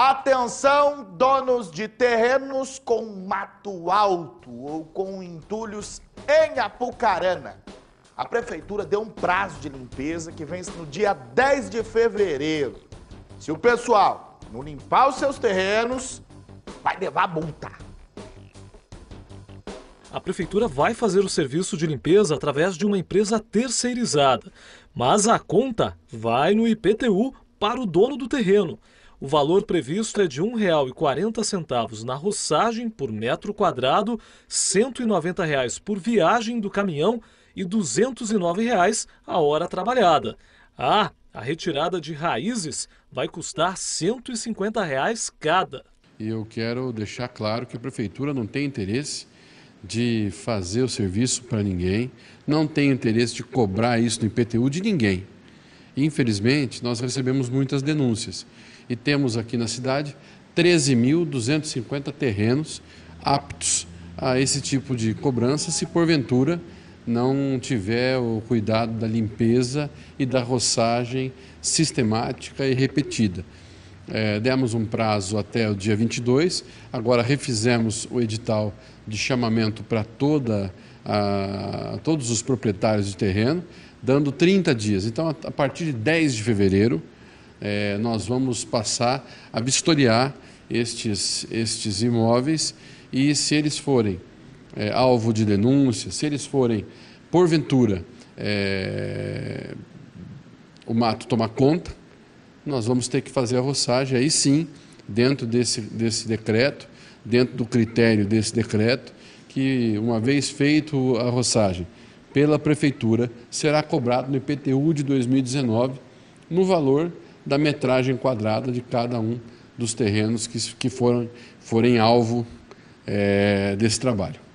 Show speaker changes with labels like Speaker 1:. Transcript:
Speaker 1: Atenção, donos de terrenos com mato alto ou com entulhos em Apucarana. A prefeitura deu um prazo de limpeza que vence no dia 10 de fevereiro. Se o pessoal não limpar os seus terrenos, vai levar multa.
Speaker 2: A prefeitura vai fazer o serviço de limpeza através de uma empresa terceirizada, mas a conta vai no IPTU para o dono do terreno. O valor previsto é de R$ 1,40 na roçagem por metro quadrado, R$ 190,00 reais por viagem do caminhão e R$ 209,00 reais a hora trabalhada. Ah, a retirada de raízes vai custar R$ 150,00 reais cada.
Speaker 3: E eu quero deixar claro que a prefeitura não tem interesse de fazer o serviço para ninguém, não tem interesse de cobrar isso no IPTU de ninguém. Infelizmente, nós recebemos muitas denúncias e temos aqui na cidade 13.250 terrenos aptos a esse tipo de cobrança, se porventura não tiver o cuidado da limpeza e da roçagem sistemática e repetida. É, demos um prazo até o dia 22, agora refizemos o edital de chamamento para toda a, todos os proprietários de terreno dando 30 dias. Então, a partir de 10 de fevereiro, é, nós vamos passar a vistoriar estes, estes imóveis e, se eles forem é, alvo de denúncia, se eles forem, porventura, é, o mato tomar conta, nós vamos ter que fazer a roçagem, aí sim, dentro desse, desse decreto, dentro do critério desse decreto, que uma vez feito a roçagem, pela Prefeitura será cobrado no IPTU de 2019 no valor da metragem quadrada de cada um dos terrenos que, que foram, forem alvo é, desse trabalho.